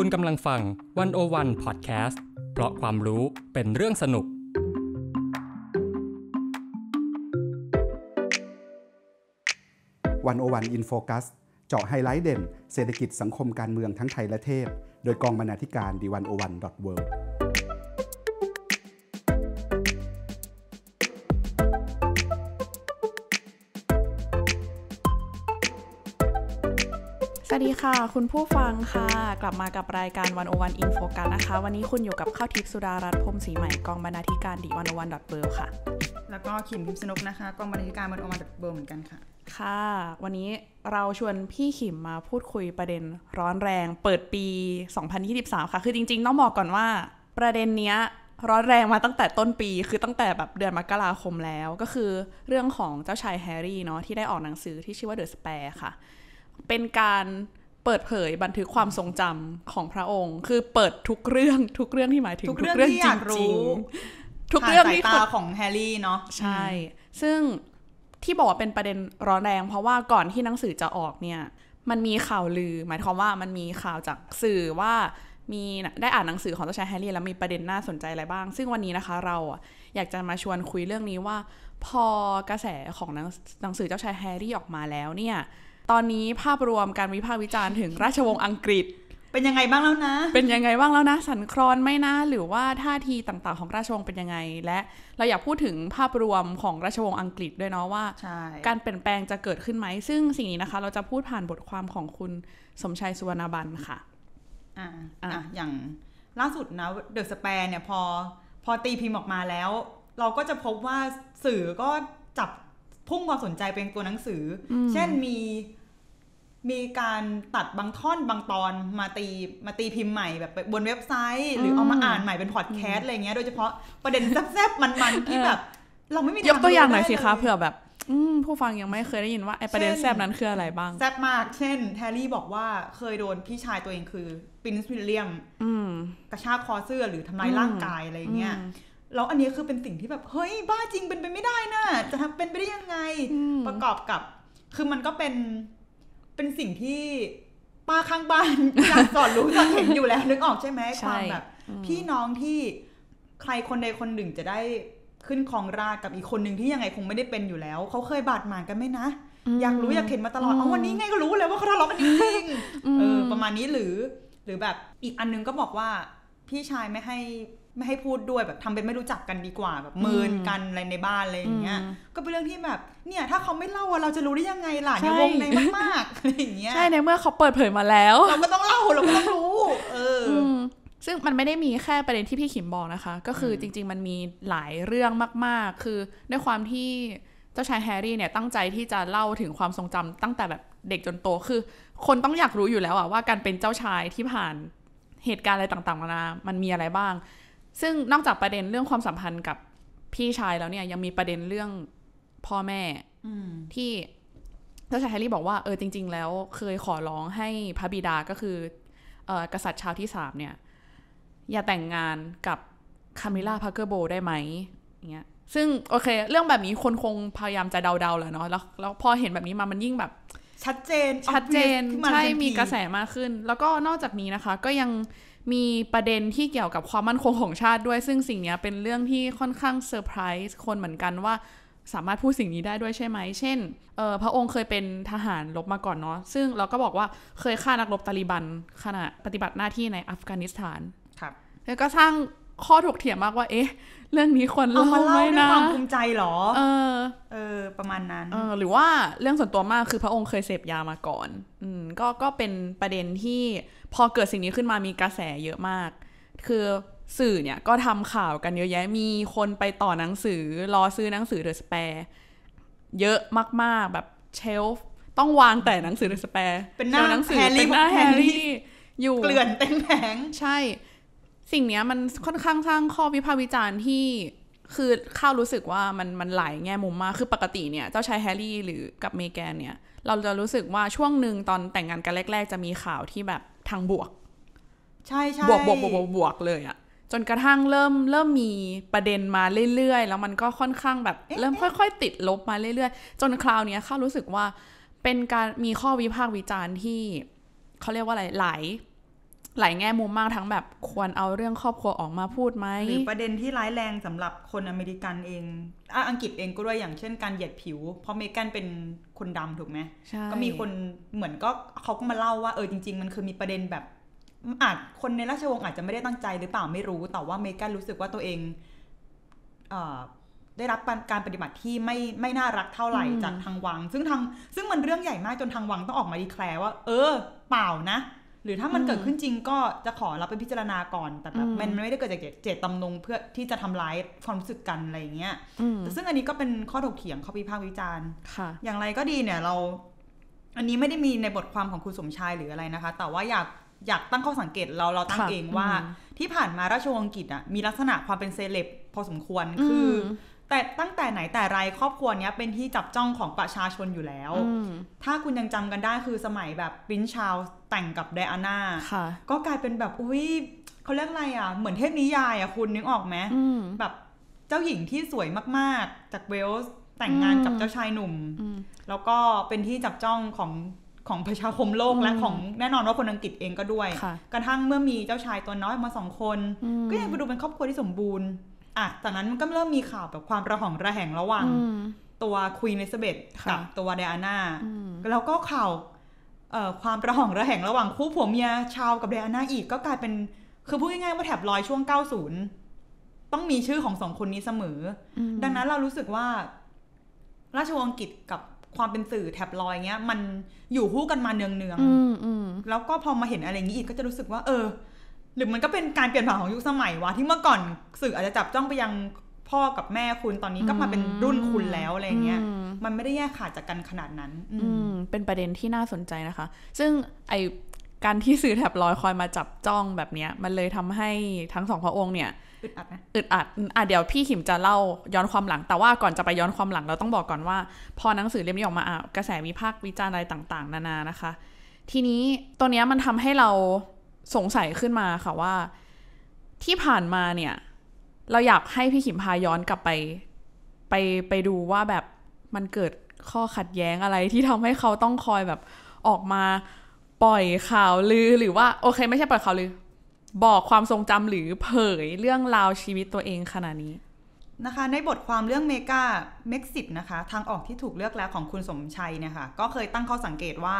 คุณกำลังฟังวันโอวันพอดแคสต์เพราะความรู้เป็นเรื่องสนุกวันโอวันอินโฟคัสเจาะไฮไลท์เด่น เศรษฐกิจสังคมการเมืองทั้งไทยและเทศโดยกองบรรณาธิการดีวันโอวันดอทเวิค่ะคุณผู้ฟังค่ะ กลับมากับรายการวันโอวันอินโฟกันนะคะ วันนี้คุณอยู่กับข้าวทิพย์สุดารัตน์พมศรีใหม่กองบรรณาธิการดีวันโอวันดอทเบิค่ะ แล้วก็ขิมพิมสนุกนะคะ กองบรรณาธิการวันโอวันดอทเบิเหมือนกันค่ะ ค่ะ วันนี้เราชวนพี่ขิมมาพูดคุยประเด็นร้อนแรงเปิดปี 2023 ค่ะ คือจริงๆ ต้องบอกก่อนว่า ประเด็นเนี้ยร้อนแรงมาตั้งแต่ต้นปี คือตั้งแต่แบบเดือนมกราคมแล้วก็คือเรื่องของเจ้าชายแฮร์รี่เนาะที่ได้ออกหนังสือที่ชื่อว่าเดอะสเปร์ค่ะ เป็นการเปิดเผยบันทึกความทรงจำของพระองค์ คือเปิดทุกเรื่องทุกเรื่องที่หมายถึงทุกเรื่องที่อยากรู้ทุกเรื่องที่ตาของแฮร์รี่เนาะใช่ ซึ่งที่บอกว่าเป็นประเด็นร้อนแรงเพราะว่าก่อนที่หนังสือจะออกเนี่ย มันมีข่าวลือ หมายความว่ามันมีข่าวจากสื่อว่า มีได้อ่านหนังสือของเจ้าชายแฮร์รี่แล้วมีประเด็นน่าสนใจอะไรบ้าง ซึ่งวันนี้นะคะเราอยากจะมาชวนคุยเรื่องนี้ว่า พอกระแสของหนังสือเจ้าชายแฮร์รี่ออกมาแล้ว เนี่ยตอนนี้ภาพรวมการวิพากษ์วิจารณ์ถึงราชวงศ์อังกฤษเป็นยังไงบ้างแล้วนะ เป็นยังไงบ้างแล้วนะสันครอนไม่นะหรือว่าท่าทีต่างๆของราชวงศ์เป็นยังไงและเราอยากพูดถึงภาพรวมของราชวงศ์อังกฤษด้วยเนาะว่าการเปลี่ยนแปลงจะเกิดขึ้นไหมซึ่งสิ่งนี้นะคะเราจะพูดผ่านบทความของคุณสมชายสุวรรณบันค่ะอ่าอ่าอย่างล่าสุดนะเดอะสเปรเนี่ยพอพอตีพิมพ์ออกมาแล้ว เราก็จะพบว่าสื่อก็จับพุ่งความสนใจเป็นตัวหนังสือ เช่นมีมีการตัดบางท่อนบางตอนมาตีมาตีพิมพ์ใหม่ แบบบนเว็บไซต์ หรือเอามาอ่านใหม่เป็นพอดแคสต์อะไรเงี้ย โดยเฉพาะประเด็นแซ่บๆ มันๆที่แบบ เราไม่มียกตัวอย่างหน่อยสิคะเผื่อแบบผู้ฟังยังไม่เคยได้ยินว่าไอประเด็นแซบนั้นคืออะไรบ้างแซบมาก เช่นแทรี่บอกว่าเคยโดนพี่ชายตัวเองคือปินส์วิลเลียมกระชากคอเสื้อหรือทำลายร่างกายอะไรเงี้ยแล้วอันนี้คือเป็นสิ่งที่แบบเฮ้ยบ้าจริงเป็นไปไม่ได้นะ่ะจะทำเป็นไปได้ยังไงประกอบกับ คือมันก็เป็นเป็นสิ่งที่ป้าข้างบ้านยากสอนรู้จากเห็นอยู่แล้วนึกออกใช่ไหมความแบบพี่น้องที่ใครคนใดคนหนึ่งจะได้ขึ้นครองรากับอีกคนหนึ่งที่ยังไงคงไม่ได้เป็นอยู่แล้วเขาเคยบาดหมางกันไหมนะอยากรู้อยากเห็นมาตลอดเอาวันนี้ไงก็รู้แล้วว่าเขาทะเลาะกันจริงเออประมาณนี้หรือ หรือแบบอีกอันนึงก็บอกว่า พี่ชายไม่ให้ไม่ให้พูดด้วยแบบทำเป็นไม่รู้จักกันดีกว่าแบบเมินกันอะไรในบ้านอะไรอย่างเงี้ยก็เป็นเรื่องที่แบบเนี่ยถ้าเขาไม่เล่าเราจะรู้ได้ยังไงล่ะในวงในมากๆอะไรอย่างเงี้ยใช่ในเมื่อเขาเปิดเผยมาแล้วเราก็ต้องเล่าเราก็ต้องรู้เออซึ่งมันไม่ได้มีแค่ประเด็นที่พี่ขิมบอกนะคะ ก็คือจริง ๆ มันมีหลายเรื่องมาก ๆ คือด้วยความที่เจ้าชายแฮร์รี่เนี่ยตั้งใจที่จะเล่าถึงความทรงจำตั้งแต่แบบเด็กจนโตคือ คนต้องอยากรู้อยู่แล้วอะว่า การเป็นเจ้าชายที่ผ่านเหตุการณ์อะไรต่างๆมานามันมีอะไรบ้างซึ่งนอกจากประเด็นเรื่องความสัมพันธ์กับพี่ชายแล้วเนี่ย ยังมีประเด็นเรื่องพ่อแม่ที่เจ้าชายแฮร์รี่บอกว่าเออจริง ๆ แล้วเคยขอร้องให้พระบิดาก็คืออกษัตริย์ชาวที่สามเนี่ย อย่าแต่งงานกับคามิล่าพาร์เกอร์โบได้ไหมเงี้ยซึ่งโอเค เรื่องแบบนี้คนคงพยายามจะเดาๆแหละเนาะแล้วแล้วพอเห็นแบบนี้มามันยิ่งแบบ ชัดเจนชัดเจนใช่ มีกระแสมากขึ้น แล้วก็นอกจากนี้นะคะ ก็ยังมีประเด็นที่เกี่ยวกับความมั่นคงของชาติด้วย ซึ่งสิ่งนี้เป็นเรื่องที่ค่อนข้างเซอร์ไพรส์คนเหมือนกันว่า สามารถพูดสิ่งนี้ได้ด้วยใช่ไหม เช่นพระองค์เคยเป็นทหารรบมาก่อนเนาะซึ่งเราก็บอกว่าเคยฆ่านักรบตาลิบันขณะปฏิบัติหน้าที่ในอัฟกานิสถานครับ แล้วก็สร้างข้อถกเถียงมากว่า เอ๊ะ เรื่องนี้ควรเล่าไหมนะความภูมิใจหรอเออเออ ประมาณนั้นเออหรือว่าเรื่องส่วนตัวมากคือพระองค์เคยเสพยามาก่อนอืก็ก็เป็นประเด็นที่พอเกิดสิ่งนี้ขึ้นมามีกระแสเยอะมาก คือสื่อเนี่ยก็ทำข่าวกันเยอะแยะ มีคนไปต่อหนังสือ รอซื้อหนังสือเดอะสเปร์เยอะมากๆแบบเชลฟ์ต้องวางแต่หนังสือเดอะสเปร์เป็นหน้าหนังสือเป็นหน้าแฮร์รี่อยู่ เกลื่อนเต็มแผงใช่ สิ่งเนี้ยมันค่อนข้างสร้างข้อวิพากษ์วิจารณ์ที่คือข้าวรู้สึกว่ามันมันหลายแง่มุมมาก คือปกติเนี่ยเจ้าชายแฮร์รี่หรือกับเมแกนเนี่ยเราจะรู้สึกว่าช่วงหนึ่งตอนแต่งงานกันแรกๆ จะมีข่าวที่แบบทางบวก ใช่ใช่บวกบวกบวกบวกบวกเลยอะจนกระทั่งเริ่มเริ่มมีประเด็นมาเรื่อยๆ แล้วมันก็ค่อนข้างแบบเริ่มค่อย ๆ ติดลบมาเรื่อยๆจนคราวนี้ข้ารู้สึกว่าเป็นการมีข้อวิพากษ์วิจารณ์ที่เขาเรียกว่าอะไรหลายหลายแง่มุมมากทั้งแบบควรเอาเรื่องครอบครัวออกมาพูดไหมหรือประเด็นที่ร้ายแรงสำหรับคนอเมริกันเองออังกฤษเองก็ด้วยอย่างเช่นการเหยียดผิว เพราะ เมกันเป็นคนดำถูกไหมก็มีคนเหมือนก็เขาก็มาเล่าว่าเออจริงๆ มันคือมีประเด็นแบบอาจคนในราชวงศ์อาจจะไม่ได้ตั้งใจหรือเปล่าไม่รู้แต่ว่าเมกันรู้สึกว่าตัวเองเได้รับการปฏิบัติที่ไม่ไม่น่ารักเท่าไหร่จากทางวัง ซึ่งทางซึ่งมันเรื่องใหญ่มากจนทางวังต้องออกมาดีแคลว่า เออ เปล่านะหรือถ้ามันเกิดขึ้นจริงก็จะขอรับไปพิจารณาก่อน แต่แบบมันไม่ได้เกิดจากเจตจำนงเพื่อที่จะทำร้ายความรู้สึกกันอะไรอย่างเงี้ยแต่ซึ่งอันนี้ก็เป็นข้อถกเถียงข้อพิพากษวิจารณ์ค่ะ อย่างไรก็ดีเนี่ยเรา อันนี้ไม่ได้มีในบทความของคุณสมชายหรืออะไรนะคะ แต่ว่าอยากอยากตั้งข้อสังเกตเราเราตั้งเองว่า ที่ผ่านมาราชวงศ์อังกฤษอ่ะมีลักษณะความเป็นเซเลบพอสมควรคือแต่ตั้งแต่ไหนแต่ไรครอบครัวเนี้ยเป็นที่จับจ้องของประชาชนอยู่แล้ว ถ้าคุณยังจำกันได้คือสมัยแบบปินชาวแต่งกับไดอาน่าก็กลายเป็นแบบอุ้ยเขาเรียกอะไรอ่ะ เหมือนเทพนิยายอ่ะคุณนึกออกไหมแบบเจ้าหญิงที่สวยมากๆจากเวลส์แต่งงานกับเจ้าชายหนุ่ม แล้วก็เป็นที่จับจ้องของของประชาคมโลกและของแน่นอนว่าคนอังกฤษเองก็ด้วย กระทั่งเมื่อมีเจ้าชายตัวน้อยมาสองคนก็ยังไปดูเป็นครอบครัวที่สมบูรณ์อ่ะ จากนั้นมันก็เริ่มมีข่าวแบบความระหองระแหงระหว่าง ตัวควีนเลซเบตกับตัวไดอาน่า แล้วก็ข่าวความระหองระแหงระหว่างคู่ผัวเมียชาวกับไดอาน่าอีกก็กลายเป็น คือพูดง่ายๆว่าแถบลอยช่วง 90 ต้องมีชื่อของสองคนนี้เสมอ ดังนั้นเรารู้สึกว่า ราชวงศ์อังกฤษกับความเป็นสื่อแถบลอยเงี้ย มันอยู่คู่กันมาเนืองๆแล้วก็พอมาเห็นอะไรอย่างนี้อีกก็จะรู้สึกว่า เออหรือมันก็เป็นการเปลี่ยนผ่านของยุคสมัยวะที่เมื่อก่อนสื่ออาจจะจับจ้องไปยังพ่อกับแม่คุณตอนนี้ก็มาเป็นรุ่นคุณแล้วอะไรเงี้ยมันไม่ได้แยกขาดจากกันขนาดนั้นอืมเป็นประเด็นที่น่าสนใจนะคะ ซึ่งไอการที่สื่อแถบลอยคอยมาจับจ้องแบบเนี้ยมันเลยทำให้ทั้งสองพระองค์เนี่ย อึดอัดนะอึดอัดอ่ะเดี๋ยวพี่ขิมจะเล่าย้อนความหลังแต่ว่า ก่อนจะไปย้อนความหลังเราต้องบอกก่อนว่าพอหนังสือเล่มนี้ออกมาอ่ะกระแสวิพากษ์วิจารณ์อะไรต่าง ๆ นานานะคะ ทีนี้ตัวเนี้ยมันทำให้เราสงสัยขึ้นมาค่ะว่า ที่ผ่านมาเนี่ย เราอยากให้พี่ขิมพาย้อนกลับไป ไปไปดูว่าแบบมันเกิดข้อขัดแย้งอะไรที่ทำให้เขาต้องคอยแบบออกมาปล่อยข่าวลือหรือว่าโอเค ไม่ใช่ปล่อยข่าวลือ บอกความทรงจำหรือเผยเรื่องราวชีวิตตัวเองขนาดนี้นะคะ ในบทความเรื่องเมกาเม็กซิตนะคะทางออกที่ถูกเลือกแล้วของคุณสมชัยเนี่ยค่ะก็เคยตั้งข้อสังเกตว่า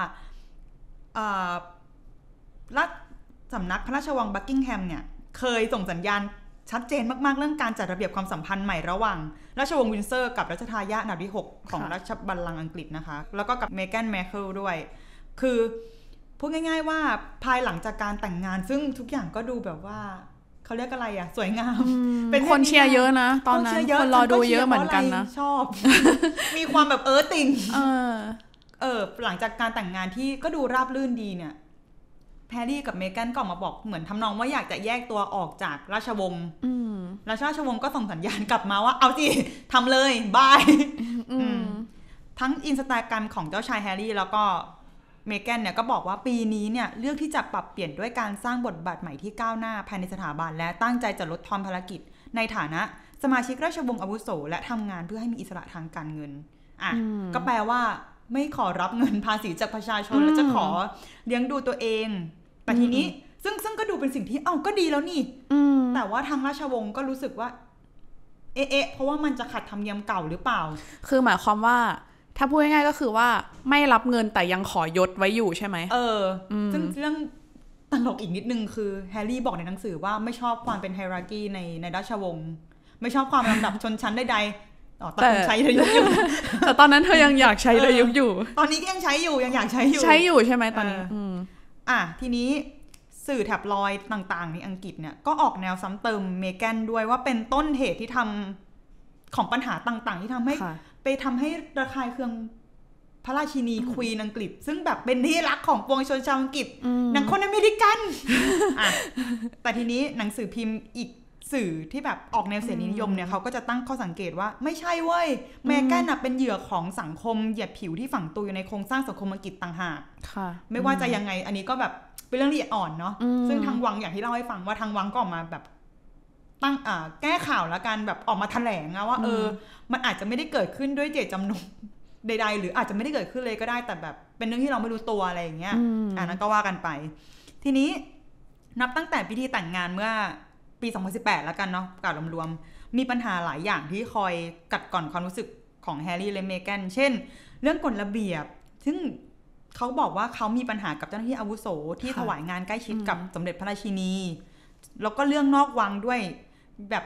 รักสำนักพระราชวังบักกิงแฮมเนี่ย เคยส่งสัญญาณชัดเจนมาก ๆ เรื่องการจัดระเบียบความสัมพันธ์ใหม่ระหว่างราชวงศ์วินเซอร์กับรัชทายาทนาบที่6ของราชบัลลังก์อังกฤษนะคะ แล้วก็กับเมแกนแมคเคิลด้วย คือ พูดง่าย ๆว่าภายหลังจากการแต่งงาน ซึ่งทุกอย่างก็ดูแบบว่า เขาเรียกอะไรอ่ะ สวยงาม เป็นคนเชียร์เยอะนะตอนนั้นคนรอดูเยอะเหมือนกันนะชอบมีความแบบเออติงเออหลังจากการแต่งงานที่ก็ดูราบรื่นดีเนี่ยแพรรี่กับเมแกนก็ออกมาบอกเหมือนทำนองว่าอยากจะแยกตัวออกจากราชวงศ์แล้วราชวงศ์ก็ส่งสัญญาณกลับมาว่า เอาสิทำเลยบายทั้งอินสตาแกรมของเจ้าชายแฮร์รี่ แล้วก็เมแกนเนี่ยก็บอกว่าปีนี้เนี่ยเลือกที่จะปรับเปลี่ยนด้วยการสร้างบทบาทใหม่ที่ก้าวหน้าภายในสถาบันและตั้งใจจะลดทอนภารกิจ ในฐานะ สมาชิกราชวงศ์อาวุโสและทำงานเพื่อให้มีอิสระทางการเงิน อ่ะก็แปลว่าไม่ขอรับเงินภาษีจากประชาชนและจะขอเลี้ยงดูตัวเองแต่ทีนี้ซึ่งซึ่งก็ดูเป็นสิ่งที่เอ้าก็ดีแล้วนี่แต่ว่าทางราชวงศ์ก็รู้สึกว่า เอ๊ะเพราะว่ามันจะขัดธรรมเนียมเก่าหรือเปล่า คือหมายความว่า ถ้าพูดง่ายๆก็คือว่าไม่รับเงินแต่ยังขอยศไว้อยู่ใช่ไหมเออซึ่งเรื่องตลกอีกนิดนึงคือ แฮร์รี่บอกในหนังสือว่าไม่ชอบความเป็นไฮรากีในในราชวงศ์ไม่ชอบความลำดับชนชั้นใดๆแต่ใช้เธอยุกอยู่แต่ตอนนั้นเธอยังอยากใช้เธอยุกอยู่ ตอนนี้ก็ยังใช้อยู่ยังอยากใช้อยู่ใช้อยู่ใช่ไหมตอนนี้อ่ะ ทีนี้สื่อแถบลอยต่างๆ ในอังกฤษเนี่ย ก็ออกแนวซ้ำเติมเมแกนด้วยว่าเป็นต้นเหตุที่ทำของปัญหาต่างๆ ที่ทำให้ ไปทำให้ระคายเคืองพระราชินีควีนอังกฤษ ซึ่งแบบเป็นที่รักของปวงชนชาวอังกฤษหนังคนอเมริกันแต่ทีนี้หนังสือพิมพ์อีกสื่อที่แบบออกแนวเสรีนิยมเนี่ยเขาก็จะตั้งข้อสังเกตว่าไม่ใช่เว้ยเมแกนเป็นเหยื่อของสังคมเหยียดผิวที่ฝังตัวอยู่ในโครงสร้างสังคมอังกฤษต่างหากค่ะ ไม่ว่าจะยังไง อันนี้ก็แบบเป็นเรื่องละเอียดอ่อนเนาะซึ่งทางวังอย่างที่เล่าให้ฟังว่าทางวังก็ออกมาแบบ ตั้งอ่าแก้ข่าวแล้วกันแบบออกมาแถลงว่าเออมันอาจจะไม่ได้เกิดขึ้นด้วยเจตจำนงใด ๆ หรืออาจจะไม่ได้เกิดขึ้นเลยก็ได้แต่แบบ เป็นเรื่องที่เราไม่รู้ตัวอะไรอย่างเงี้ยอ่านั้นก็ว่ากันไป ทีนี้นับตั้งแต่พิธีแต่งงานเมื่อปี 2018 แล้วกัน เนาะกาศรวม ๆ มีปัญหาหลายอย่างที่คอยกัดก่อนความรู้สึกของแฮร์รี่และเมแกนเช่น เรื่องกฎระเบียบ ซึ่งเขาบอกว่าเขามีปัญหากับเจ้าหน้าที่ อาวุโสที่ถวายงานใกล้ชิดกับสมเด็จพระราชินี แล้วก็เรื่องนอกวังด้วย แบบ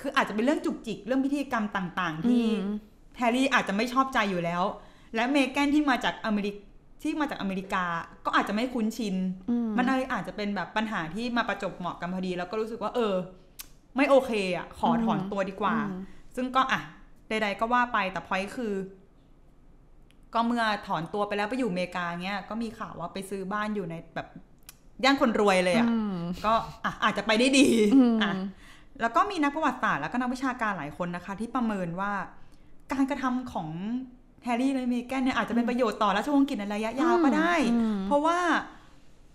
คืออาจจะเป็นเรื่องจุกจิกเรื่องพิธีกรรมต่าง ๆ ที่แฮร์รี่อาจจะไม่ชอบใจอยู่แล้ว และเมแกนที่มาจากอเมริกที่มาจากอเมริกา ก็อาจจะไม่คุ้นชิน มันเลยอาจจะเป็นแบบปัญหาที่มาประจบเหมาะกันพอดี แล้วก็รู้สึกว่า เออ ไม่โอเค อ่ะ ขอถอนตัวดีกว่า ซึ่งก็อ่ะใดๆก็ว่าไป แต่พอยคือ ก็เมื่อถอนตัวไปแล้วไปอยู่อเมริกาเงี้ย ก็มีข่าวว่าไปซื้อบ้านอยู่ในแบบย่านคนรวยเลยอ่ะ ก็อ่ะอาจจะไปได้ดีอ่ะ แล้วก็มีนักประวัติศาสตร์แล้วก็นักวิชาการหลายคนนะคะ ที่ประเมินว่า การกระทำของแฮร์รี่และเมแกนเนี่ยอาจจะเป็นประโยชน์ต่อราชวงศ์กินในระยะยาวก็ได้ เพราะว่า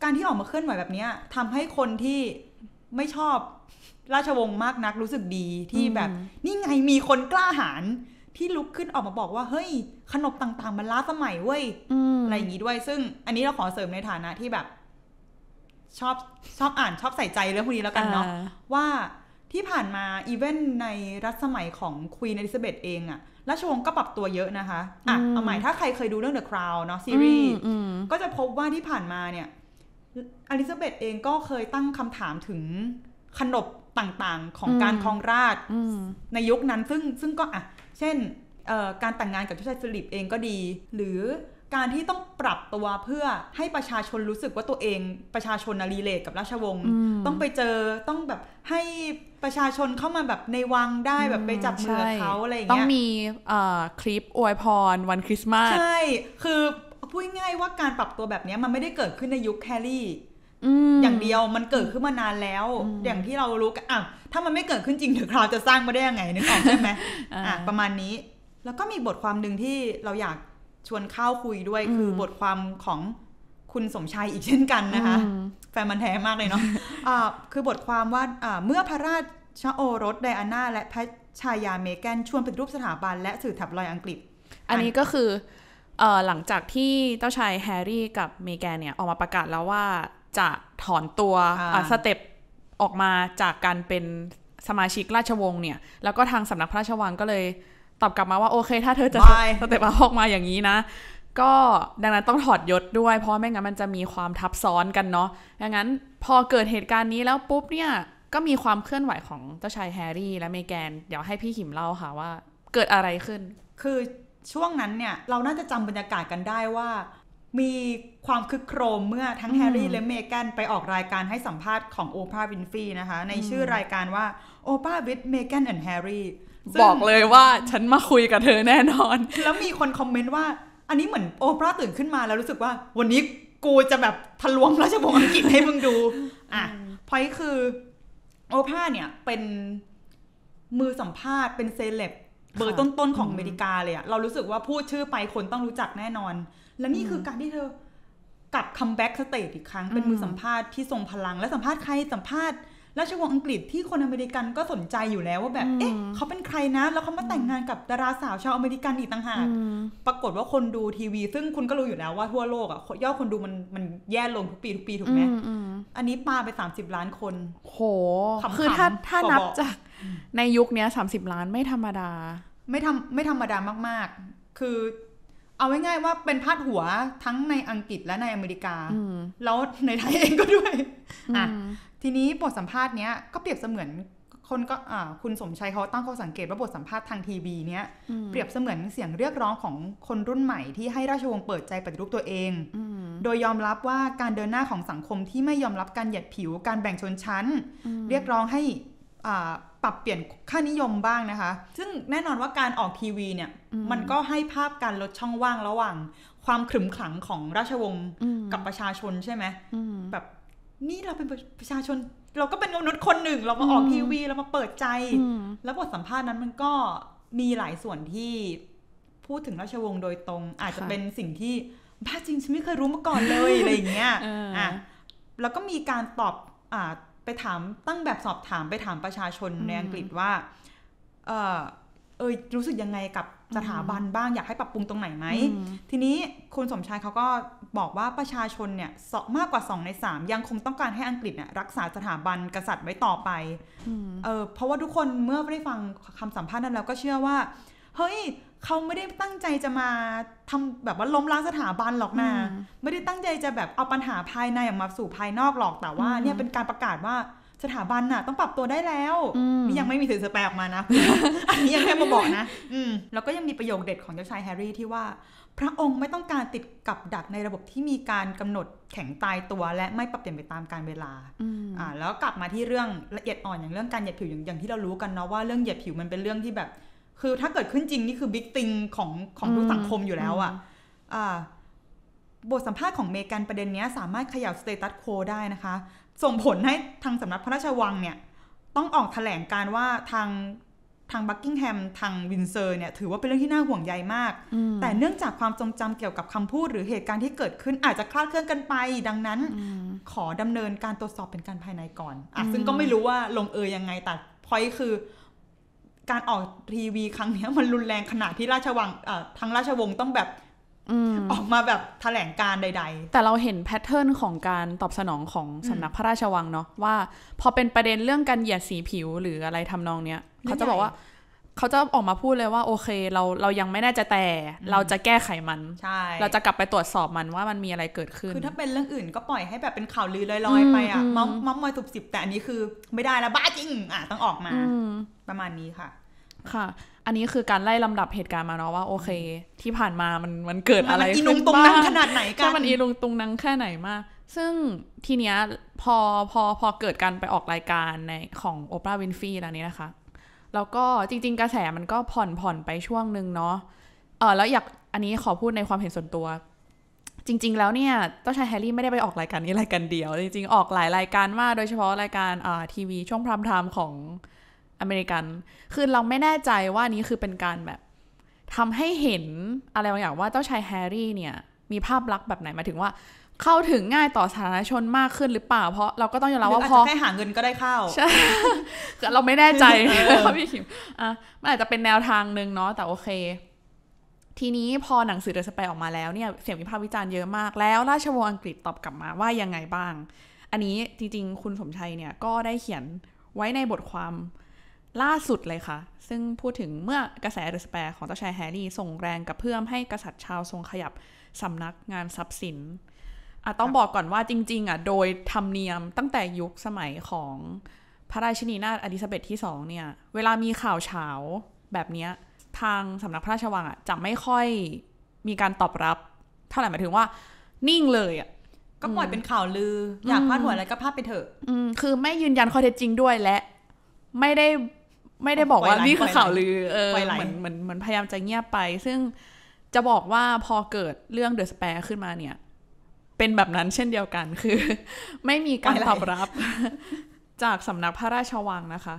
การที่ออกมาเคลื่อนไหวแบบนี้ทำให้คนที่ไม่ชอบราชวงศ์มากนักรู้สึกดีที่แบบ นี่ไงมีคนกล้าหาญที่ลุกขึ้นออกมาบอกว่า เฮ้ย ขนบต่าง ๆ มันล้าสมัยเว้ยอะไรอย่างนี้ด้วย ซึ่ง อันนี้เราขอเสริมในฐานะที่แบบ ชอบชอบอ่านชอบใส่ใจเรื่องพวกนี้แล้วกันเนาะว่าที่ผ่านมาอีเวนในรัชสมัยของควีนอลิซาเบธเองอะราชวงศ์ก็ปรับตัวเยอะนะคะ อ่ะ เอาใหม่ ถ้าใครเคยดูเรื่อง The Crown เนาะซีรีส์ ก็จะพบว่าที่ผ่านมาเนี่ย อลิซาเบธเองก็เคยตั้งคำถามถึง ขนบต่างๆ ของการครองราชในยุคนั้น ซึ่งซึ่งก็อ่ะ เช่น การแต่งงานกับเจ้าชายฟิลิปเองก็ดี หรือการที่ต้องปรับตัวเพื่อให้ประชาชนรู้สึกว่าตัวเองประชาชนนะรีเลทกับราชวงศ์ต้องไปเจอต้องแบบให้ประชาชนเข้ามาแบบในวังได้แบบไปจับมือเขาอะไรอย่างเงี้ยต้องมีคลิปอวยพรวันคริสต์มาสใช่คือพูดง่ายว่าการปรับตัวแบบนี้มันไม่ได้เกิดขึ้นในยุคแคลรี่อย่างเดียวมันเกิดขึ้นมานานแล้ว อย่างที่เรารู้กันอ่ะถ้ามันไม่เกิดขึ้นจริงเดี๋ยวเราจะสร้างมาได้ยังไงนึกออกใช่ไหมอ่ะประมาณนี้ แล้วก็มีบทความหนึ่งที่เราอยากชวนเข้าคุยด้วยคือบทความของคุณสมชายอีกเช่นกันนะคะแฟนมันแท้มากเลยเนาะะคือบทความว่าเมื่อพระราชโอรสไดอาน่าและพระชายาเมแกนชวนเป็นรูปสถาบัน และสื่อถับลอยอังกฤษ อันนี้ก็คือหลังจากที่เจ้าชายแฮร์รี่กับเมแกนเนี่ย ออกมาประกาศแล้วว่าจะถอนตัวสเต็ปออกมาจากการเป็นสมาชิกราชวงศ์เนี่ยแล้วก็ทางสำนักพระราชวังก็เลยตอบกลับมาว่า โอเค ถ้าเธอจะสเต็ปฮอกมาอย่างนี้นะ ก็ดังนั้นต้องถอดยศด้วย เพราะไม่งั้นมันจะมีความทับซ้อนกันเนาะดังนั้นพอเกิดเหตุการณ์นี้แล้วปุ๊บเนี่ยก็มีความเคลื่อนไหวของเจ้าชายแฮร์รี่และเมแกน เดี๋ยวให้พี่หิมเล่าค่ะว่าเกิดอะไรขึ้น คือช่วงนั้นเนี่ย เราน่าจะจำบรรยากาศกันได้ว่า มีความคึกโครมเมื่อทั้งแฮร์รี่และเมแกนไปออกรายการให้สัมภาษณ์ของโอปราห์วินฟีนะคะ ในชื่อรายการว่าโอปราห์วิดเมแกนแอนด์แฮร์รี่บอกเลยว่าฉันมาคุยกับเธอแน่นอน แล้วมีคนคอมเมนต์ว่าอันนี้เหมือนโอปราตื่นขึ้นมาแล้วรู้สึกว่า วันนี้กูจะแบบทะลวงราชวงศ์อังกฤษให้มึงดูอ่ะพอยคือโอปราเนี่ยเป็นมือสัมภาษณ์เป็นเซเลบเบอร์ต้นๆของอเมริกาเลยอะเรารู้สึกว่าพูดชื่อไปคนต้องรู้จักแน่นอน และนี่คือการที่เธอกลับคัมแบ็กสเตจอีกครั้งเป็นมือสัมภาษณ์ที่ทรงพลังและสัมภาษณ์ใครสัมภาษณ์ราชวงศ์อังกฤษที่คนอเมริกันก็สนใจอยู่แล้วว่าแบบ เอ๊ะ เขาเป็นใครนะ แล้วเขามาแต่งงานกับดาราสาวชาวอเมริกันอีกต่างหาก ปรากฏว่าคนดูทีวี ซึ่งคุณก็รู้อยู่แล้วว่าทั่วโลกอ่ะ ยอดคนดูมันมันแย่ลงทุกปีทุกปีถูกไหม อันนี้ปาไป 30 ล้านคน โห คือถ้าถ้านับจากในยุคนี้สามสิบล้านไม่ธรรมดา ไม่ทำไม่ธรรมดามาก ๆ คือเอาง่ายๆว่าเป็นพาดหัวทั้งในอังกฤษและในอเมริกาแล้วในไทยเองก็ด้วยอ่ะทีนี้บทสัมภาษณ์เนี้ยก็เปรียบเสมือนคนก็คุณสมชัยเขาตั้งข้อสังเกตว่าบทสัมภาษณ์ทางทีวีเนี้ยเปรียบเสมือนเสียงเรียกร้องของคนรุ่นใหม่ที่ให้ราชวงศ์เปิดใจปฏิรูปตัวเองโดยยอมรับว่าการเดินหน้าของสังคมที่ไม่ยอมรับการเหยียดผิวการแบ่งชนชั้น เรียกร้องให้ปรับเปลี่ยนค่านิยมบ้างนะคะ ซึ่งแน่นอนว่าการออกทีวีเนี่ย มันก็ให้ภาพการลดช่องว่างระหว่าง ความขรึมขลังของราชวงศ์กับประชาชนใช่ไหมแบบนี่เราเป็นประชาชน เราก็เป็นมนุษย์คนหนึ่ง เรามาออกทีวีเรามาเปิดใจ แล้วบทสัมภาษณ์นั้นมันก็มีหลายส่วนที่ พูดถึงราชวงศ์โดยตรง อาจจะเป็นสิ่งที่บ้าจริงฉันไม่เคยรู้มาก่อนเลยอะไรอย่างเงี้ย อ่ะ แล้วก็มีการตอบอ่าไปถามตั้งแบบสอบถามไปถามประชาชนในอังกฤษว่าเออเอยรู้สึกยังไงกับสถาบันบ้างอยากให้ปรับปรุงตรงไหนไหมทีนี้คุณสมชายเขาก็บอกว่าประชาชนเนี่ยมากกว่า 2 ใน 3 ยังคงต้องการให้อังกฤษเนี่ยรักษาสถาบันกษัตริย์ไว้ต่อไปเออเพราะว่าทุกคนเมื่อได้ฟังคำสัมภาษณ์นั้นแล้วก็เชื่อว่าเฮ้ยเขาไม่ได้ตั้งใจจะมาทำแบบว่าล้มล้างสถาบันหรอกนะไม่ได้ตั้งใจจะแบบเอาปัญหาภายในออกมาสู่ภายนอกหรอกแต่ว่าเนี่ยเป็นการประกาศว่าสถาบันน่ะต้องปรับตัวได้แล้วนี่ยังไม่มีถืงอสเปรออกมานะ อันนี้ยังแค่มาบอกนะ อืแล้วก็ยังมีประโยคเด็ดของเจ้าชายแฮร์รี่ที่ว่าพระองค์ไม่ต้องการติดกับดักในระบบที่มีการกำหนดแข็งตายตัว และไม่ปรับเปลี่ยนไปตามการเวลาอ่าแล้วกลับมาที่เรื่องละเอียดอ่อนอย่างเรื่องการเหยียดผิวอย่างที่เรารู้กันเนาะว่าเรื่องเหยียดผิวมันเป็นเรื่องที่แบบคือถ้าเกิดขึ้นจริง นี่คือบิ๊กติงของของทุกสังคมอยู่แล้วอ่ะอ่าบทสัมภาษณ์ของเมกันประเด็นนี้ สามารถขยับสเตตัสโคได้นะคะ ส่งผลให้ทางสำนักพระราชวังเนี่ยต้องออกแถลงการว่าทางทางบักกิงแฮมทางวินเซอร์เนี่ยถือว่าเป็นเรื่องที่น่าห่วงใยมาก แต่เนื่องจากความทรงจำเกี่ยวกับคำพูดหรือเหตุการณ์ที่เกิดขึ้นอาจจะคลาดเคลื่อนกันไป ดังนั้นอขอดำเนินการตรวจสอบเป็นการภายในก่อนอ่ะซึ่งก็ไม่รู้ว่าลงเอยยังไงแต่พอยคือการออกทีวีครั้งนี้มันรุนแรงขนาดที่ราชวังทั้งราชวงศ์ต้องแบบออกมาแบบแถลงการใด ๆ แต่เราเห็นแพทเทิร์นของการตอบสนองของสำนักพระราชวังเนาะว่าพอเป็นประเด็นเรื่องการเหยียดสีผิวหรืออะไรทำนองเนี้ย เขาจะบอกว่า เขาจะออกมาพูดเลยว่า โอเคเราเรายังไม่แน่จะแต่ เราจะแก้ไขมันใช่เราจะกลับไปตรวจสอบมันว่ามันมีอะไรเกิดขึ้นคือถ้าเป็นเรื่องอื่นก็ปล่อยให้แบบเป็นข่าวลือลอยๆไปอะมัมมัมมอยสุบสิบแต่อันนี้คือ ไม่ได้แล้วบ้าจริง อ่ะต้องออกมาประมาณนี้ค่ะค่ะ อันนี้คือการไล่ลำดับเหตุการณ์มาเนาะว่าโอเค ที่ผ่านมามันมันเกิดอะไรขึ้นบ้างขนาดไหนกันมันอีลงตุงนังแค่ไหนมาก ซึ่งทีเนี้ยพอพอพอเกิดการไปออกรายการในของโอปราห์วินฟีแล้วนี้นะคะ แล้วก็จริงๆกระแสมันก็ผ่อนผ่อนไปช่วงหนึ่งเนาะเออแล้วอยากอันนี้ขอพูดในความเห็นส่วนตัว จริงๆแล้วเนี่ยเจ้าชายแฮร์รี่ไม่ได้ไปออกรายการนี้รายการเดียว จริงๆออกหลายรายการมากโดยเฉพาะรายการอ่า ทีวีช่วงพรามไทม์ของอเมริกัน คือเราไม่แน่ใจว่านี้คือเป็นการแบบทำให้เห็นอะไรบางอย่างว่าเจ้าชายแฮร์รี่เนี่ยมีภาพลักษณ์แบบไหนมาถึงว่า เข้าถึงง่ายต่อสาธารณชนมากขึ้นหรือเปล่า เพราะเราก็ต้องยอมรับว่าพอแค่หาเงินก็ได้เข้าใช่เราไม่แน่ใจครับพี่ขิมอ่ะมันอาจจะเป็นแนวทางหนึ่งเนาะแต่โอเค ทีนี้พอหนังสือเดอะสเปออกมาแล้วเนี่ยเสียงวิพากษ์วิจารณ์เยอะมากแล้วราชวงศ์อังกฤษตอบกลับมาว่ายังไงบ้าง อันนี้จริงๆคุณสมชัยเนี่ยก็ได้เขียนไว้ในบทความล่าสุดเลยค่ะ ซึ่งพูดถึงเมื่อกระแสรดอสแปร์ของตาชายแฮร์รี่ส่งแรงกับเพื่อมให้กษัตริย์ชาวทรงขยับ สำนักงานทรัพย์สิน อะต้องบอกก่อนว่าจริง ๆ อ่ะ โดยธรรมเนียมตั้งแต่ยุคสมัยของพระราชินีนาถอลิซาเบธที่สองเนี่ย เวลามีข่าวเฉาแบบนี้ทางสำนักพระราชวังอ่ะ จะไม่ค่อยมีการตอบรับ เท่าไหร่หมายถึงว่า นิ่งเลยอ่ะก็ปล่อยเป็นข่าวลือ อยากพาดหัวอะไรก็พาดไปเถอะ อืมคือไม่ยืนยันข้อเท็จจริงด้วยและ ไม่ได้ไม่ได้บอกว่านี่คือข่าวลือ เออเหมือนเหมือนเหมือนพยายามจะเงียบไป ซึ่งจะบอกว่าพอเกิดเรื่องเดอะสเปร์ขึ้นมาเนี่ย เป็นแบบนั้นเช่นเดียวกันคือ ไม่มีการตอบรับ จากสำนักพระราชวังนะคะ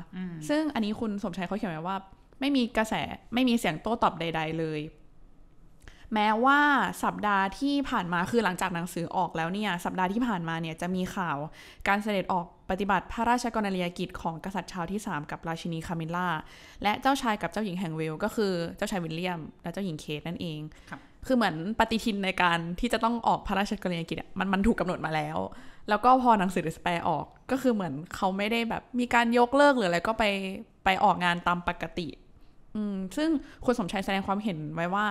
ซึ่งอันนี้คุณสมชายเขาเขียนไว้ว่า ไม่มีกระแสไม่มีเสียงโต้ตอบใดๆเลย แม้ว่าสัปดาห์ที่ผ่านมาคือหลังจากหนังสือออกแล้วเนี่ย สัปดาห์ที่ผ่านมาเนี่ยจะมีข่าวการเสด็จออกปฏิบัติพระราชกรณียกิจของกษัตริย์ชาวที่ 3 กับราชินีคามิล่า และเจ้าชายกับเจ้าหญิงแห่งเวลก็คือเจ้าชายวิลเลียม และเจ้าหญิงเคทนั่นเองครับ คือเหมือนปฏิทินในการที่จะต้องออกพระราชกรณียกิจมันมันถูกกาหนดมาแล้ว แล้วก็พอหนังสือเดสเปรออก ก็คือเหมือนเขาไม่ได้แบบมีการยกเลิกหรืออะไรก็ไปไปออกงานตามปกติอืมซึ่งคุณสมชายแสดงความเห็นไว้ว่า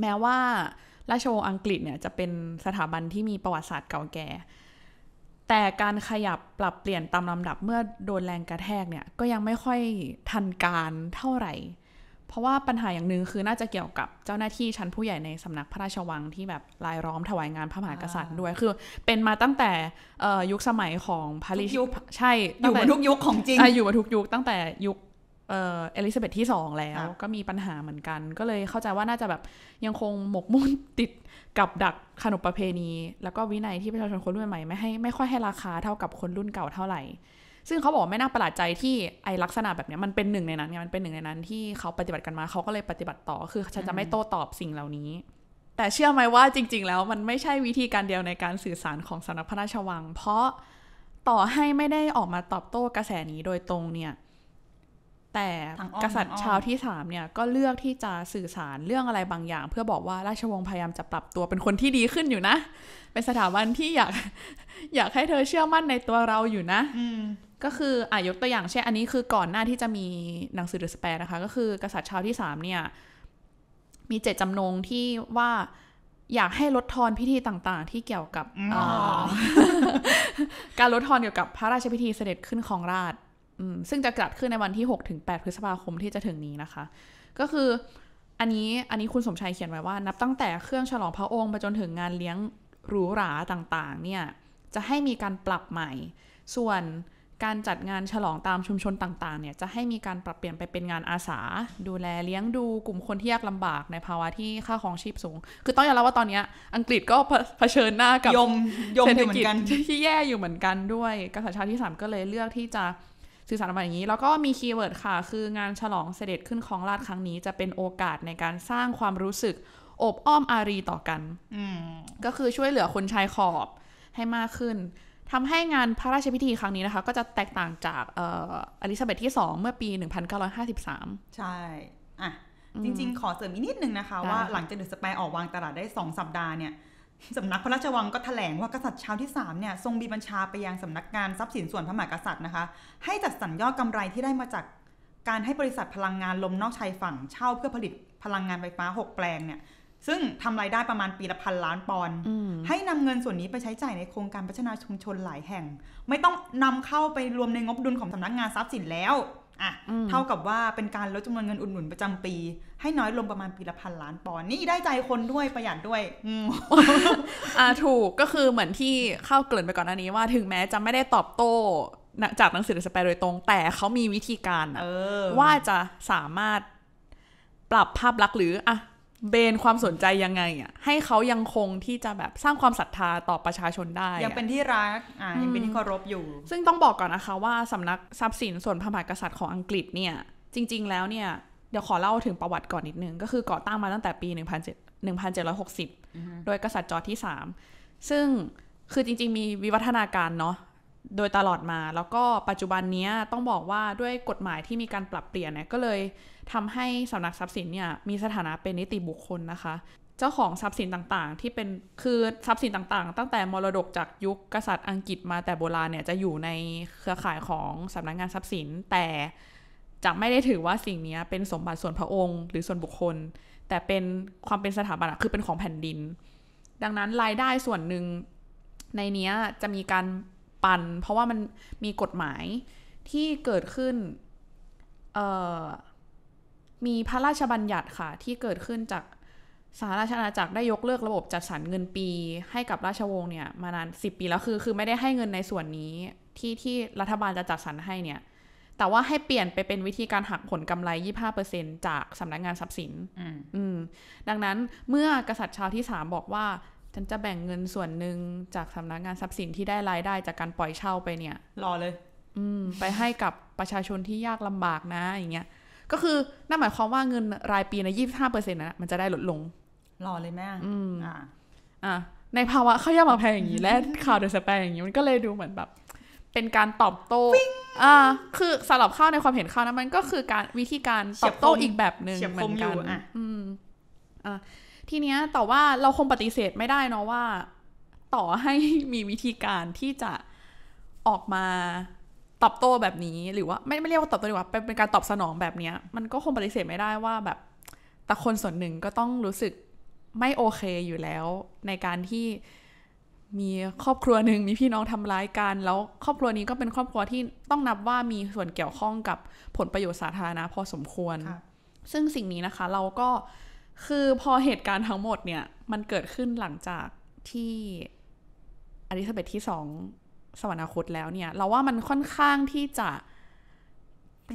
แม้ว่าราชวงศ์อังกฤษเนี่ยจะเป็นสถาบันที่มีประวัติศาสตร์เก่าแก่แต่การขยับปรับเปลี่ยนตามลำดับเมื่อโดนแรงกระแทกเนี่ยก็ยังไม่ค่อยทันการเท่าไหร่ เพราะว่าปัญหาอย่างหนึ่งคือน่าจะเกี่ยวกับเจ้าหน้าที่ชั้นผู้ใหญ่ในสำนักพระราชวังที่แบบรายล้อมถวายงานพระมหากษัตริย์ด้วยคือ เป็นมาตั้งแต่ยุคสมัยของพระริชใช่อยู่มาทุกยุคของจริงอยู่มาทุกยุคตั้งแต่ยุคเอลิซาเบธที่สองแล้ว ก็มีปัญหาเหมือนกัน ก็เลยเข้าใจว่าน่าจะแบบยังคงหมกมุ่นติดกับดักขนบประเพณี แล้วก็วินัยที่ประชาชนคนรุ่นใหม่ ไม่ให้ไม่ค่อยให้ราคาเท่ากับคนรุ่นเก่าเท่าไหร่ ซึ่งเขาบอกไม่น่าประหลาดใจที่ไอลักษณะแบบนี้มันเป็นหนึ่งในนั้นไงมันเป็นหนึ่งในนั้นที่เขาปฏิบัติกันมาเขาก็เลยปฏิบัติต่อคือฉันจะไม่โต้ตอบสิ่งเหล่านี้ แต่เชื่อไหมว่าจริง ๆ แล้วมันไม่ใช่วิธีการเดียวในการสื่อสารของสำนักพระราชวัง เพราะต่อให้ไม่ได้ออกมาตอบโต้กระแสนี้โดยตรงเนี่ยแต่กษัตริย์ชาวที่สามเนี่ยก็เลือกที่จะสื่อสารเรื่องอะไรบางอย่าง เพื่อบอกว่าราชวงศ์พยายามจะปรับตัวเป็นคนที่ดีขึ้นอยู่นะเป็นสถาบันที่อยากอยากให้เธอเชื่อมั่นในตัวเราอยู่นะก็คืออ่ะยกตัวอย่างเช่นอันนี้คือก่อนหน้าที่จะมีหนังสือดอสเปรนะคะ ก็คือ กษัตริย์ชาวที่สามเนี่ย มีเจตจำนงที่ว่า อยากให้ลดทอนพิธีต่าง ๆ ที่เกี่ยวกับการลดทอนเกี่ยวกับพระราชพิธีเสด็จขึ้นของราชซึ่งจะลัดขึ้นในวันที่6ถึงแพฤษภาคมที่จะถึงนี้นะคะ ก็คืออันนี้อันนี้คุณสมชายเขียนไว้ว่านับตั้งแต่เครื่องฉลองพระองค์ไปจนถึงงานเลี้ยงหรูหราต่างๆ เนี่ยจะให้มีการปรับใหม่ ส่วนการจัดงานฉลองตามชุมชนต่างๆเนี่ยจะให้มีการปรับเปลี่ยนไปเป็นงานอาสาดูแลเลี้ยงดูกลุ่มคนที่ยากลำบากในภาวะที่ค่าของชีพสูงคือต้องยอมรับว่าตอนนี้อังกฤษก็เผชิญหน้ากับยมยมเศรษฐกิจที่แย่อยู่เหมือนกันด้วยกษัตริย์ชาติที่3ก็เลยเลือกที่จะสื่อสารออกมาอย่างนี้ แล้วก็มีคีย์เวิร์ดค่ะ คือ งานฉลองเสด็จขึ้นของราชครั้งนี้ จะเป็นโอกาสในการสร้างความรู้สึกอบอ้อมอารีต่อกัน ก็คือช่วยเหลือคนชายขอบให้มากขึ้นทำให้งานพระราชพิธีครั้งนี้นะคะ ก็จะแตกต่างจากออลิซาเบธที่ 2เมื่อปี 1953 ใช่อ่ะจริงๆ ขอเสริมอีกนิดนึงนะคะ ว่าหลังจากเดอะสปาออกวางตลาดได้2สัปดาห์เนี่ยสำนักพระราชวังก็ถแถลงว่ากษัตริย์ชาวที่ 3 เนี่ย ทรงมีบัญชาไปยังสำนักงานทรัพย์สินส่วนพระมหากษัตริย์นะคะ ให้จัดสรรยอดกำไรที่ได้มาจากการให้บริษัทพลังงานลมนอกชายฝั่งเช่าเพื่อผลิตพลังงานไฟฟ้า 6 แปลงเนี่ย ซึ่งทำรายได้ประมาณปีละพันล้านปอนด์ให้นำเงินส่วนนี้ไปใช้จ่ายในโครงการพัฒนาชุมชนหลายแห่ง ไม่ต้องนำเข้าไปรวมในงบดุลของสำนักงานทรัพย์สินแล้วอ่ะเท่ากับว่าเป็นการลดจำนวนเงินอุดหนุนประจำปี ให้น้อยลงประมาณปีละพันล้านปอนด์นี่ได้ใจคนด้วยประหยัดด้วยอ่าถูกก็คือเหมือนที่เข้าเกินไปก่อนอันนี้ว่าถึงแม้จะไม่ได้ตอบโต้ จากหนังสือสเปรโดยตรง แต่เขามีวิธีการว่าจะสามารถปรับภาพลักษณ์หรืออะเบนความสนใจยังไงอ่ะให้เขายังคงที่จะแบบสร้างความศรัทธาต่อประชาชนได้ ยังเป็นที่รักอ่ายังเป็นที่เคารพอยู่ ซึ่งต้องบอกก่อนนะคะว่าสำนักทรัพย์สินส่วนพระมหากษัตริย์ของอังกฤษเนี่ย จริง ๆแล้วเนี่ยเดี๋ยวขอเล่าถึงประวัติก่อนนิดนึง ก็คือก่อตั้งมาตั้งแต่ปี 1 7 1760 โดยกษัตริย์จอร์จที่ 3 ซึ่งคือจริง ๆ มีวิวัฒนาการเนาะโดยตลอดมา แล้วก็ปัจจุบันนี้ต้องบอกว่าด้วยกฎหมายที่มีการปรับเปลี่ยนเนี่ยก็เลยทำให้สำนักทรัพย์สินเนี่ยมีสถานะเป็นนิติบุคคลนะคะ เจ้าของทรัพย์สินต่างๆ ที่เป็น คือทรัพย์สินต่างๆ ตั้งแต่มรดกจากยุคกษัตริย์อังกฤษมา แต่โบราณเนี่ยจะอยู่ในเครือข่ายของสำนักงานทรัพย์สินแต่จะไม่ได้ถือว่าสิ่งนี้เป็นสมบัติส่วนพระองค์ หรือส่วนบุคคล แต่เป็นความเป็นสถาบันคือเป็นของแผ่นดิน ดังนั้นรายได้ส่วนหนึ่งในนี้จะมีการปัน เพราะว่ามันมีกฎหมายที่เกิดขึ้นเอ่อมีพระราชบัญญัติค่ะที่เกิดขึ้นจากสหราชอาณาจักรได้ยกเลิกระบบจัดสรรเงินปีให้กับราชวงศ์เนี่ย มานาน 10 ปีแล้วคือ คือไม่ได้ให้เงินในส่วนนี้ ที่ที่รัฐบาลจะจัดสรรให้เนี่ย แต่ว่าให้เปลี่ยนไปเป็นวิธีการหักผลกำไร 25%จากสำนักงานทรัพย์สินอืมดังนั้นเมื่อกษัตริย์ชาวที่ 3 บอกว่า ฉันจะแบ่งเงินส่วนหนึ่งจากสำนักงานทรัพย์สินที่ได้รายได้จากการปล่อยเช่าไปเนี่ย รอเลย อืมไปให้กับประชาชนที่ยากลำบากนะอย่างเงี้ยก็คือนั่นหมายความว่าเงินรายปีในยี่สิบห้าเปอร์เซ็นต์นะมันจะได้ลดลง รอเลยแม่อืมอ่าอ่าในภาวะข้าวยามาแพงอย่างนี้และข่าวเดอะสแปนอย่างนี้ มันก็เลยดูเหมือนแบบ เป็นการตอบโต้อ่าคือสำหรับข้าวในความเห็นข้าวนะ มันก็คือการวิธีการตอบโต้อีกแบบหนึ่งเหมือนกันอ่าทีเนี้ยแต่ว่าเราคงปฏิเสธไม่ได้นะว่า ต่อให้มีวิธีการที่จะออกมาตอบโต้แบบนี้หรือว่าไม่ไม่เรียกว่าตอบโต้ดีกว่า เป็นการตอบสนองแบบเนี้ยมันก็คงปฏิเสธไม่ได้ว่าแบบแต่คนส่วนหนึ่งก็ต้องรู้สึกไม่โอเคอยู่แล้ว ในการที่มีครอบครัวหนึ่งมีพี่น้องทำร้ายกันแล้ว ครอบครัวนี้ก็เป็นครอบครัวที่ต้องนับว่ามีส่วนเกี่ยวข้องกับผลประโยชน์สาธารณะพอสมควร ซึ่งสิ่งนี้นะคะเราก็คือพอเหตุการณ์ทั้งหมดเนี่ยมันเกิดขึ้นหลังจากที่อลิซาเบธที่สองสวรรคตแล้วเนี่ย เราว่ามันค่อนข้างที่จะ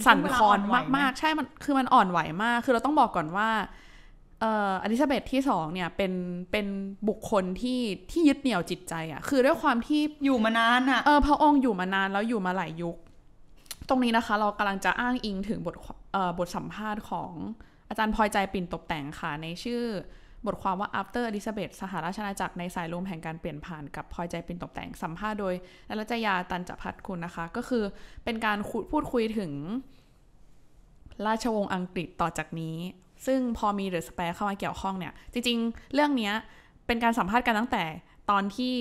สั่นคลอนมากๆใช่มันคือมันอ่อนไหวมาก คือเราต้องบอกก่อนว่า เอ่ออลิซาเบธที่สองเนี่ยเป็นเป็นบุคคลที่ที่ยึดเหนี่ยวจิตใจอะ่ะคือด้วยความที่อยู่มานานอะ่ะเออพระองค์อยู่มานานแล้วอยู่มาหลายยุค ตรงนี้นะคะ เรากำลังจะอ้างอิงถึงบทเอ่อบทสัมภาษณ์ของ อาจารย์พลอยใจปิ่นตกแต่งค่ะ ในชื่อบทความว่า After อลิซาเบธสหราชอาณาจักรในสายลมแห่งการเปลี่ยนผ่านกับพลอยใจเป็นตกแต่งสัมภาษณ์โดยนรัจยาตันจพัฒคุณนะคะ ก็คือเป็นการพูดคุยถึงราชวงศ์อังกฤษต่อจากนี้ ซึ่งพอมีเดอะสเปรเข้ามาเกี่ยวข้องเนี่ย จริง ๆ เรื่องนี้เป็นการสัมภาษณ์กันตั้งแต่ตอนที่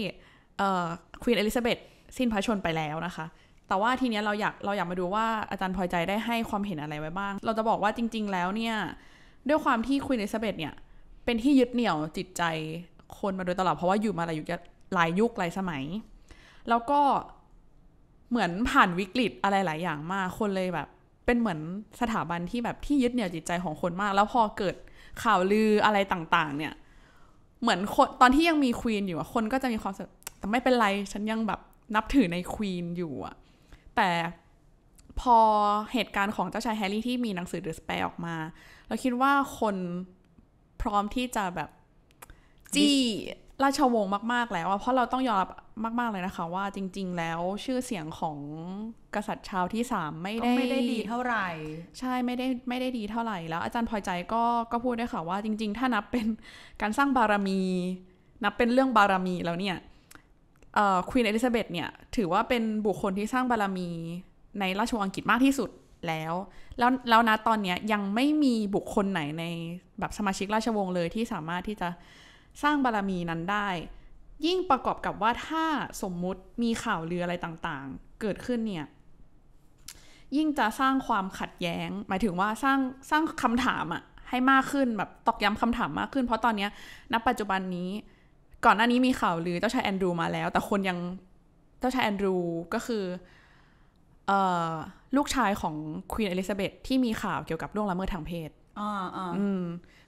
ควีนอลิซาเบธสิ้นพระชนไปแล้วนะคะ แต่ว่าทีนี้เราอยากเราอยากมาดูว่าอาจารย์พลอยใจได้ให้ความเห็นอะไรไว้บ้าง เราจะบอกว่าจริง ๆ แล้วเนี่ยด้วยความที่ควีนเอลิซาเบธเนี่ยเป็นที่ยึดเหนี่ยวจิตใจคนมาโดยตลอดเพราะว่าอยู่มาหลายยุคหลายยุคหลายสมัย แล้วก็เหมือนผ่านวิกฤตอะไรหลายอย่างมากคนเลยแบบ เป็นเหมือนสถาบันที่แบบที่ยึดเหนี่ยวจิตใจของคนมาก แล้วพอเกิดข่าวลืออะไรต่าง ๆ เนี่ย เหมือนคนตอนที่ยังมีควีนอยู่คนก็จะมีความแต่ไม่เป็นไรฉันยังแบบนับถือในควีนอยู่อะแต่พอเหตุการณ์ของเจ้าชายแฮร์รี่ที่มีหนังสือเดอะสเปออกมาเราคิดว่าคนพร้อมที่จะแบบ จี้ราชวงศ์มากๆแล้วอะเพราะเราต้องยอมรับมาก ๆ เลยนะคะว่าจริง ๆ แล้วชื่อเสียงของกษัตริย์ชาวที่สามไม่ได้ ไม่ได้ดีเท่าไหร่ ใช่ไม่ได้ไม่ได้ดีเท่าไหร่แล้ว อาจารย์พอใจก็ก็พูดได้ค่ะว่าจริง ๆ ถ้านับเป็นการสร้างบารมี นับเป็นเรื่องบารมีแล้วเนี่ยควีนเอลิซาเบธเนี่ย ถือว่าเป็นบุคคลที่สร้างบารมี ในราชวงศ์อังกฤษมากที่สุดแล้วแล้วแล้วนะตอนนี้ยังไม่มีบุคคลไหนในแบบสมาชิกราชวงศ์เลยที่สามารถที่จะสร้างบารรมีนั้นได้ ยิ่งประกอบกับว่าถ้าสมมุติมีข่าวเรืออะไรต่างๆ เกิดขึ้นเนี่ยยิ่งจะสร้างความขัดแย้ง หมายถึงว่าสร้างสร้างคำถามอะให้มากขึ้นแบบตอกย้ำคำถามมากขึ้น เพราะตอนนี้ณปัจจุบันนี้ ก่อนหน้านี้มีข่าวลือเจ้าชายแอนดรูมาแล้ว แต่คนยังเจ้าชายแอนดรูก็คือลูกชายของควีนอลิซาเบธที่มีข่าวเกี่ยวกับล่วงละเมิดทางเพศอ่าอืม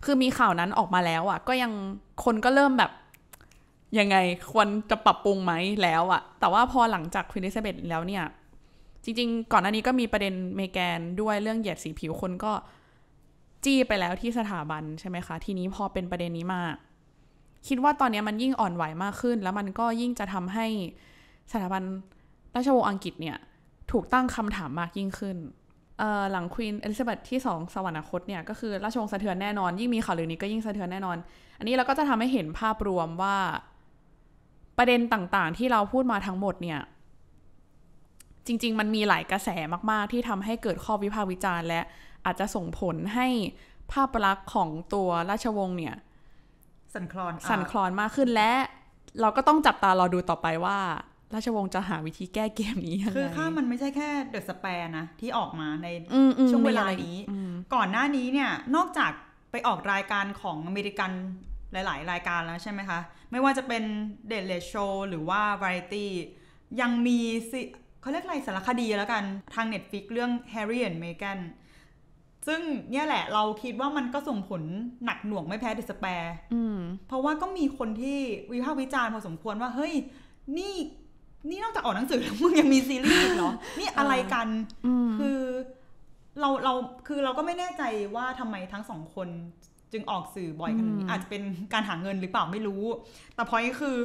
คือมีข่าวนั้นออกมาแล้วอ่ะ ก็ยังคนก็เริ่มแบบ ยังไง ควรจะปรับปรุงไหมแล้วอะแต่ว่าพอหลังจากควีนอลิซาเบธแล้วเนี่ย จริง ๆ ก่อนหน้านี้ก็มีประเด็นเมแกนด้วยเรื่องเหยียดสีผิวคนก็จี้ไปแล้วที่สถาบันใช่ไหมคะ ทีนี้พอเป็นประเด็นนี้มาคิดว่าตอนนี้มันยิ่งอ่อนไหวมากขึ้น แล้วมันก็ยิ่งจะทำให้สถาบันราชวงศ์อังกฤษเนี่ยถูกตั้งคำถามมากยิ่งขึ้น หลังควีนเอลิซาเบธที่ 2 สวรรคตเนี่ย ก็คือ ราชวงศ์สะเทือนแน่นอน ยิ่งมีข่าวลือนี้ก็ยิ่งสะเทือนแน่นอน อันนี้เราก็จะทำให้เห็นภาพรวมว่าประเด็นต่างๆ ที่เราพูดมาทั้งหมดเนี่ย จริงๆ มันมีหลายกระแสมากๆ ที่ทำให้เกิดข้อวิพากษ์วิจารณ์และ อาจจะส่งผลให้ภาพลักษณ์ของตัวราชวงศ์เนี่ยสั่นคลอนสั่นคลอนมากขึ้นและเราก็ต้องจับตารอดูต่อไปว่าราชวงศ์จะหาวิธีแก้เกมนี้ยังไงคือข้ามันไม่ใช่แค่ เดอะสเปร์นะ ที่ออกมาในช่วงเวลานี้ ก่อนหน้านี้เนี่ยนอกจากไปออกรายการของอเมริกันหลายๆ รายการแล้วใช่ไหมคะ ไม่ว่าจะเป็นเดลเลชโชหรือว่าวาไรตี้ยังมีเขาเรียกอะไรสารคดีแล้วกันทาง Netflix เรื่อง Harry and m e g a n ซึ่งเนี่ยแหละเราคิดว่ามันก็ส่งผลหนักหน่วงไม่แพ้เดสเปร์เพราะว่าก็มีคนที่วิพากษ์วิจารณ์พอสมควรว่าเฮ้ยนี่นี่นอกจากออกหนังสือแล้วมึงยังมีซีรีส์อีกเหรอ นี่อะไรกัน คือเราเราคือเราก็ไม่แน่ใจว่าทำไมทั้งสองคนจึงออกสื่อบ่อยขนาดนี้ อาจจะเป็นการหาเงินหรือเปล่าไม่รู้ แต่พอยคือ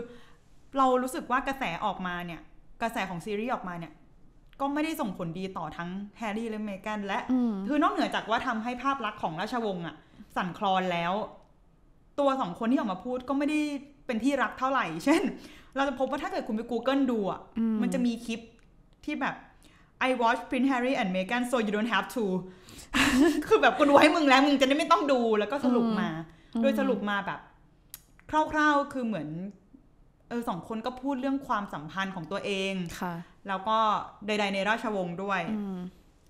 เรารู้สึกว่ากระแสออกมาเนี่ย กระแสของซีรีส์ออกมาเนี่ย ก็ไม่ได้ส่งผลดีต่อทั้งแฮร์รี่และเมแกนและ คือนอกเหนือจากว่าทำให้ภาพลักษณ์ของราชวงศ์อะสั่นคลอนแล้ว ตัวสองคนที่ออกมาพูดก็ไม่ได้เป็นที่รักเท่าไหร่เช่นเราจะพบว่าถ้าเกิดคุณไป Google ดูอ่ะ มันจะมีคลิปที่แบบ I watch Prince Harry and Meghan so you don't have to คือแบบคุณไว้มึงแล้วมึงจะได้ไม่ต้องดู แล้วก็สรุปมา โดยสรุปมาแบบ คร่าวๆ คือเหมือนเออสองคนก็พูดเรื่องความสัมพันธ์ของตัวเองค่ะ แล้วก็ใด ๆ ในราชวงศ์ด้วย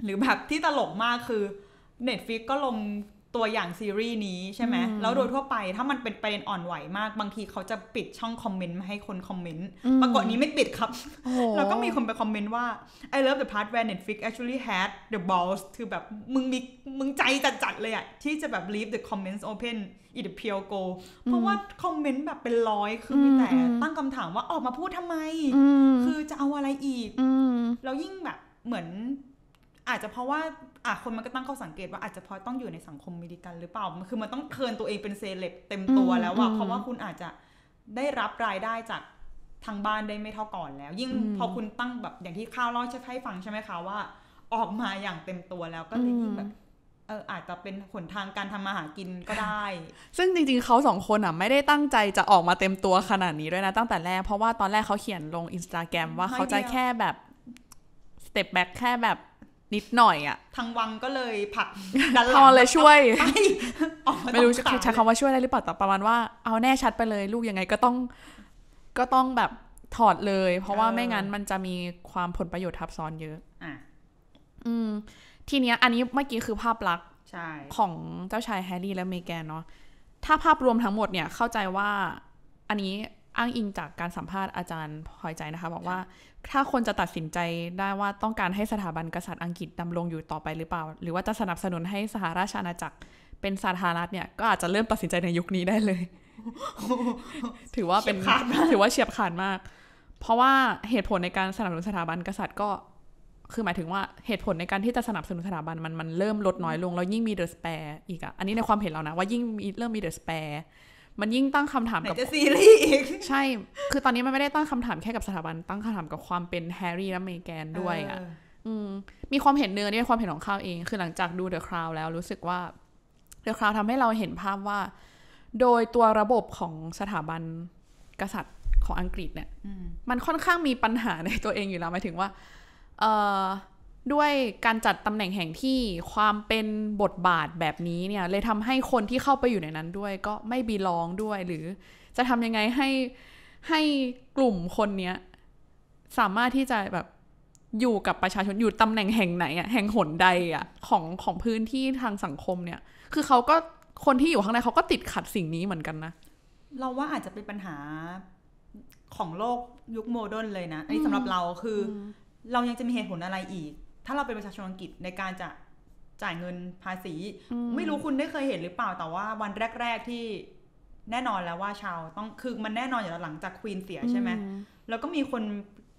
หรือแบบที่ตลกมากคือ Netflix ก็ลงตัวอย่างซีรีส์นี้ใช่ไหม แล้วโดยทั่วไปถ้ามันเป็นประเด็นอ่อนไหวมากบางทีเขาจะปิดช่องคอมเมนต์ม่ให้คนคอมเมนต์ปรากฏนี้ไม่ปิดครับแล้วก็มีคนไปคอมเมนต์ว่า I love the part where Netflix actually had the balls คือแบบมึงมีมึงใจจัดๆเลยอะที่จะแบบ leave the comments open i ี the p วโก go เพราะว่าคอมเมนต์แบบเป็นร้อยคือมีแต่ตั้งคำถามว่าออกมาพูดทำไม คือจะเอาอะไรอีก แล้วยิ่งแบบเหมือนอาจจะเพราะว่าอ่ะคนมันก็ตั้งข้อสังเกตว่าอาจจะเพราะต้องอยู่ในสังคมมิลิกันหรือเปล่า มันคือมันต้องเคินตัวเองเป็นเซเลบเต็มตัวแล้วว่าเพราะว่าคุณอาจจะได้รับรายได้จากทางบ้านได้ไม่เท่าก่อนแล้ว ยิ่งพอคุณตั้งแบบอย่างที่ข้าวเล่าชชดให้ฟังใช่ไหมคะว่า ออกมาอย่างเต็มตัวแล้วก็เลยยิ่งแบบเอออาจจะเป็นหนทางการทำมาหากินก็ได้ ซึ่งจริง ๆเขาสองคนอ่ะไม่ได้ตั้งใจจะออกมาเต็มตัวขนาดนี้ด้วยนะ ตั้งแต่แรก เพราะว่าตอนแรกเขาเขียนลงอินสตาแกรมว่าเขาจะแค่แบบสเต็ปแบ็คแค่แบบนิดหน่อยอะทางวังก็เลยผักดันัอเลยช่วยไม่รู้จะใช้คำว่าช่วยได้หรือเปล่าแต่ประมาณว่าเอาแน่ชัดไปเลยลูกยังไงก็ต้อง ก็ต้องแบบถอดเลยเพราะว่าไม่งั้นมันจะมีความผลประโยชน์ทับซ้อนเยอะ อ่ะอืมทีเนี้ย อันนี้เมื่อกี้คือภาพลักษณ์ของเจ้าชายแฮร์รี่และเมแกนเนาะ ถ้าภาพรวมทั้งหมดเนี่ย เข้าใจว่า อันนี้อ้างอิงจากการสัมภาษณ์อาจารย์พลอยใจนะคะบอกว่าถ้าคนจะตัดสินใจได้ว่าต้องการให้สถาบันกษัตริย์อังกฤษดำรงอยู่ต่อไปหรือเปล่า หรือว่าจะสนับสนุนให้สหราชอาณาจักรเป็นสาธารณรัฐเนี่ยก็อาจจะเริ่มตัดสินใจในยุคนี้ได้เลย ถือว่าเป็นถือว่าเฉียบขาดมาก เพราะว่าเหตุผลในการสนับสนุนสถาบันกษัตริย์ก็ คือหมายถึงว่าเหตุผลในการที่จะสนับสนุนสถาบันมันมันเริ่มลดน้อยลงแล้วยิ่งมีเดอะสเปร์อีกอะอันนี้ในความเห็นเรานะว่ายิ่งมีเริ่มมีเดอะสเปร์มันยิ่งตั้งคำถามกับซีรีส์อีกใช่ คือตอนนี้มันไม่ได้ตั้งคำถามแค่กับสถาบัน ตั้งคำถามกับความเป็นแฮร์รี่และเมแกนด้วยอ่ะมีความเห็นเนื้อเนี่ยความเห็นของข้าวเอง คือหลังจากดูเดอะคราวแล้วรู้สึกว่าเดอะคราวทำให้เราเห็นภาพว่า โดยตัวระบบของสถาบันกษัตริย์ของอังกฤษเนี่ยมันค่อนข้างมีปัญหาในตัวเองอยู่แล้วหมายถึงว่าเด้วยการจัดตำแหน่งแห่งที่ความเป็นบทบาทแบบนี้เนี่ย เลยทำให้คนที่เข้าไปอยู่ในนั้นด้วยก็ไม่บีลองด้วย หรือจะทำยังไงให้ให้กลุ่มคนเนี้ยสามารถที่จะแบบอยู่กับประชาชนอยู่ตำแหน่งแห่งไหนอะแห่งหนใดอะของของพื้นที่ทางสังคมเนี่ย คือเขาก็คนที่อยู่ข้างในเขาก็ติดขัดสิ่งนี้เหมือนกันนะเราว่าอาจจะเป็นปัญหาของโลกยุคโมเดิร์นเลยนะอันนี้สำหรับเราคือเรายังจะมีเหตุผลอะไรอีกถ้าเราเป็นประชาชนอังกฤษในการจะจ่ายเงินภาษี ไม่รู้คุณได้เคยเห็นหรือเปล่าแต่ว่าวันแรก ๆ ที่แน่นอนแล้วว่าชาวต้องคือมันแน่นอนอยู่แล้วหลังจากควีนเสียใช่ไหมแล้วก็มีคน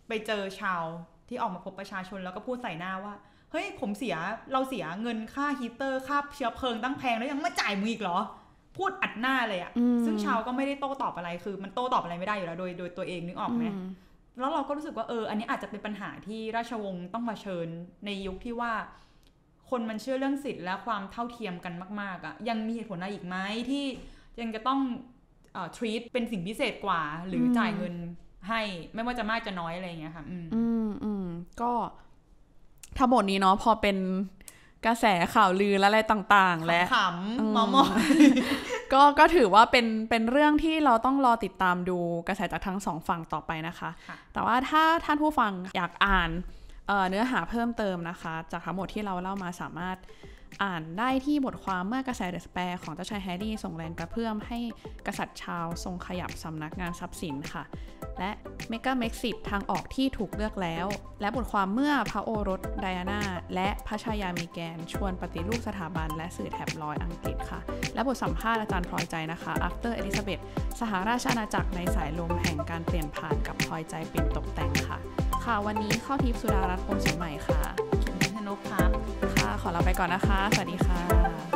ไปเจอชาวที่ออกมาพบประชาชนแล้วก็พูดใส่หน้าว่า เฮ้ย ผมเสียเราเสียเงินค่าฮีเตอร์ค่าเชื้อเพลิงตั้งแพงแล้วยังมาจ่ายมึงอีกเหรอ พูดอัดหน้าเลยอะซึ่งชาวก็ไม่ได้โต้ตอบอะไรคือ มันโต้ตอบอะไรไม่ได้อยู่แล้วโดยโดยตัวเองนึกออกไหมแล้วเราก็รู้สึกว่าเอออันนี้อาจจะเป็นปัญหาที่ราชวงศ์ต้องมาเชิญในยุคที่ว่าคนมันเชื่อเรื่องสิทธิ์และความเท่าเทียมกันมากๆอะ่ะยังมีเหตุผลอะไรอีกไหมที่ยังจะต้องเอ่อ treat เป็นสิ่งพิเศษกว่าหรือจ่ายเงินให้ไม่ว่าจะมากจะน้อยอะไรอย่างเงี้ยค่ะอืมอืมอืมก็ทั้งหมดนี้เนาะพอเป็นกระแสข่าวลือและอะไรต่าง ๆ และขำมอมอก็ก็ถือว่าเป็นเป็นเรื่องที่เราต้องรอติดตามดูกระแสจากทั้งสองฝั่งต่อไปนะคะ แต่ว่าถ้าท่านผู้ฟังอยากอ่านเนื้อหาเพิ่มเติมนะคะ จากทั้งหมดที่เราเล่ามาสามารถอ่านได้ที่บทความเมื่อกระแสเดอสแปร์ของเจ้าชายแฮร์รี่ ส่งแรงกระเพื่อมให้กษัตริย์ชาวทรงขยับสำนักงานทรัพย์สินค่ะ และเมกาเม็กซิทางออกที่ถูกเลือกแล้ว และบทความเมื่อพระโอรสไดอาน่าและพระชายามีแกน ชวนปฏิรูปสถาบัน และสื่อแถบลอยอังกฤษค่ะ และบทสัมภาษณ์อาจารย์พลอยใจนะคะ after อลิซาเบธสหราชอาณาจักรในสายลมแห่งการเปลี่ยนผ่านกับพลอยใจเป็นตกแต่งค่ะ ค่ะวันนี้เข้าทิพสุดารัตน์พงศ์ใหม่ค่ะคิมธนพครัขอลาไปก่อนนะคะ สวัสดีค่ะ